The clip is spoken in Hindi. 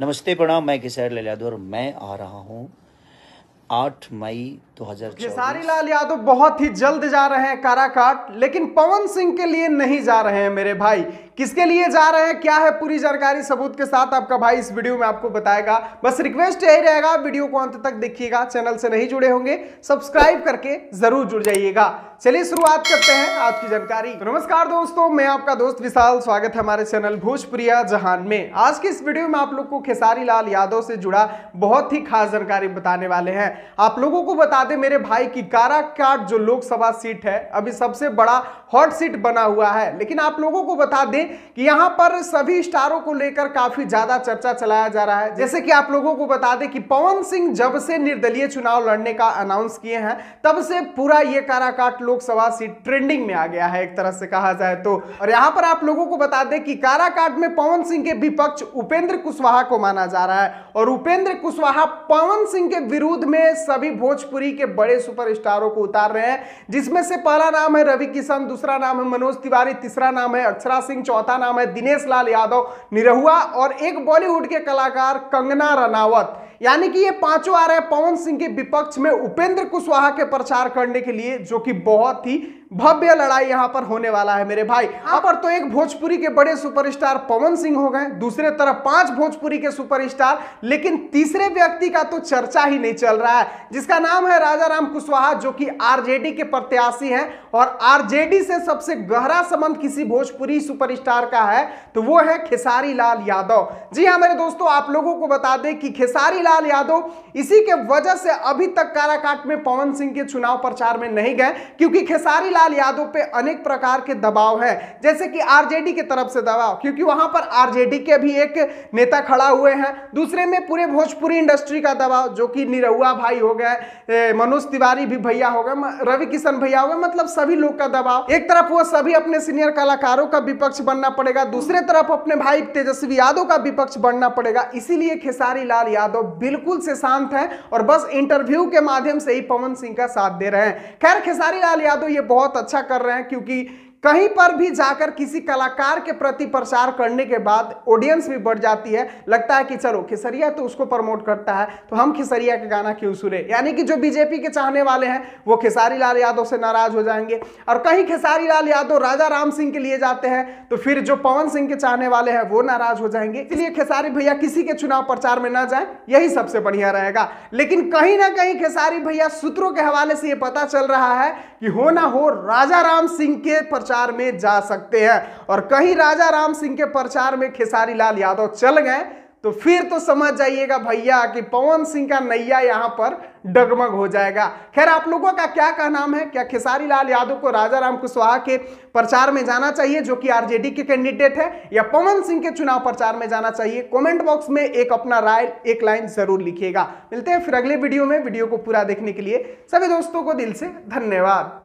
नमस्ते प्रणाम मैं किशोर लाल यादव और मैं आ रहा हूँ आठ मई दो हजार खेसारी लाल यादव बहुत ही जल्द जा रहे हैं काराकाट लेकिन पवन सिंह के लिए नहीं जा रहे हैं मेरे भाई किसके लिए जा रहे हैं क्या है पूरी जानकारी सबूत के साथ आपका भाई इस वीडियो में आपको बताएगा बस रिक्वेस्ट यही रहेगा वीडियो को अंत तक देखिएगा चैनल से नहीं जुड़े होंगे सब्सक्राइब करके जरूर जुड़ जाइएगा चलिए शुरुआत करते हैं आज की जानकारी तो नमस्कार दोस्तों मैं आपका दोस्त विशाल स्वागत है हमारे चैनल भोजप्रिया जहान में आज की इस वीडियो में आप लोग को खेसारी लाल यादव से जुड़ा बहुत ही खास जानकारी बताने वाले हैं आप लोगों को बता दें मेरे भाई की काराकाट जो लोकसभा सीट है अभी सबसे बड़ा हॉट सीट बना हुआ है लेकिन आप लोगों को बता दें हैं कि यहां पर सभी स्टारों को लेकर काफी ज्यादा चर्चा चलाया जा रहा है जैसे कि आप लोगों को बता दें कि पवन सिंह जब से निर्दलीय चुनाव लड़ने का अनाउंस किए हैं तब से पूरा ये काराकाट लोकसभा सीट ट्रेंडिंग में आ गया है एक तरह से कहा जाए तो और यहां पर आप लोगों को बता दें कि काराकाट में पवन सिंह के विपक्ष उपेंद्र कुशवाहा को माना जा रहा है और उपेंद्र कुशवाहा पवन सिंह के विरुद्ध में सभी भोजपुरी के बड़े सुपरस्टारों को उतार रहे हैं जिसमें से पहला नाम है रवि किशन दूसरा नाम है मनोज तिवारी तीसरा नाम है अक्षरा सिंह चौथा नाम है दिनेश लाल यादव निरहुआ और एक बॉलीवुड के कलाकार कंगना रनावत यानी कि ये पांचों आ रहे हैं पवन सिंह के विपक्ष में उपेंद्र कुशवाहा के प्रचार करने के लिए जो कि बहुत ही भव्य लड़ाई यहाँ पर होने वाला है मेरे भाई हाँ। यहाँ पर तो एक भोजपुरी के बड़े सुपरस्टार पवन सिंह हो गए दूसरे तरफ पांच भोजपुरी के सुपरस्टार लेकिन तीसरे व्यक्ति का तो चर्चा ही नहीं चल रहा है जिसका नाम है राजा राम कुशवाहा जो कि आरजेडी के प्रत्याशी हैं और आरजेडी से सबसे गहरा संबंध किसी भोजपुरी सुपरस्टार का है तो वो है खेसारी लाल यादव जी हाँ मेरे दोस्तों आप लोगों को बता दें कि खेसारी लाल यादव इसी के वजह से अभी तक काराकाट में पवन सिंह के चुनाव प्रचार में नहीं गए क्योंकि खेसारी लाल लाल यादव पे अनेक प्रकार के दबाव है जैसे कि आरजेडी की तरफ से दबाव क्योंकि वहां पर आरजेडी के भी एक नेता खड़ा हुए हैं दूसरे में पूरे भोजपुरी इंडस्ट्री का दबाव जो कि निरहुआ भाई हो गए मनोज तिवारी भी भैया हो गए रवि किशन भैया हो गए मतलब सभी लोग का दबाव एक तरफ वो सभी अपने सीनियर कलाकारों का विपक्ष बनना पड़ेगा दूसरे तरफ अपने भाई तेजस्वी यादव का विपक्ष बनना पड़ेगा इसीलिए खेसारी लाल यादव बिल्कुल से शांत है और बस इंटरव्यू के माध्यम से ही पवन सिंह का साथ दे रहे हैं खैर खेसारी लाल यादव ये बहुत बहुत अच्छा कर रहे हैं क्योंकि कहीं पर भी जाकर किसी कलाकार के प्रति प्रसार करने के बाद ऑडियंस भी बढ़ जाती है लगता है कि चलो खेसरिया तो उसको प्रमोट करता है तो हम खेसरिया के गाना क्यों सुने यानी कि जो बीजेपी के चाहने वाले हैं वो खेसारी लाल यादव से नाराज हो जाएंगे और कहीं खेसारी लाल यादव राजा राम सिंह के लिए जाते हैं तो फिर जो पवन सिंह के चाहने वाले हैं वो नाराज हो जाएंगे इसलिए खेसारी भैया किसी के चुनाव प्रचार में ना जाए यही सबसे बढ़िया रहेगा लेकिन कहीं ना कहीं खेसारी भैया सूत्रों के हवाले से ये पता चल रहा है कि हो ना हो राजा राम सिंह के प्रचार प्रचार में जा सकते हैं और कहीं राजा राम सिंह के प्रचार में खेसारी लाल यादव चल गए तो फिर तो समझ जाइएगा भैया कि पवन सिंह का नैया यहां पर डगमग हो जाएगा खैर आप लोगों का क्या का नाम है क्या खेसारी लाल यादव को राजा राम कुशवाहा के प्रचार में जाना चाहिए जो कि आरजेडी के कैंडिडेट है या पवन सिंह के चुनाव प्रचार में जाना चाहिए कमेंट बॉक्स में एक अपना राय एक लाइन जरूर लिखिएगा मिलते हैं फिर अगले वीडियो में वीडियो को पूरा देखने के लिए सभी दोस्तों को दिल से धन्यवाद